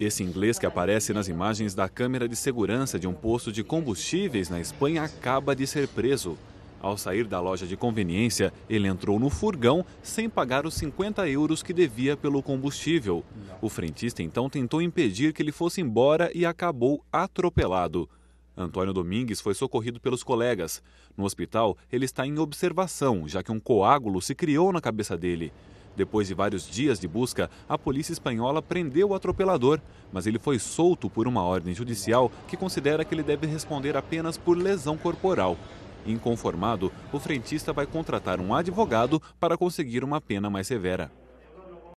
Esse inglês que aparece nas imagens da câmera de segurança de um posto de combustíveis na Espanha acaba de ser preso. Ao sair da loja de conveniência, ele entrou no furgão sem pagar os 50 euros que devia pelo combustível. O frentista então tentou impedir que ele fosse embora e acabou atropelado. Antônio Domingues foi socorrido pelos colegas. No hospital, ele está em observação, já que um coágulo se criou na cabeça dele. Depois de vários dias de busca, a polícia espanhola prendeu o atropelador, mas ele foi solto por uma ordem judicial que considera que ele deve responder apenas por lesão corporal. Inconformado, o frentista vai contratar um advogado para conseguir uma pena mais severa.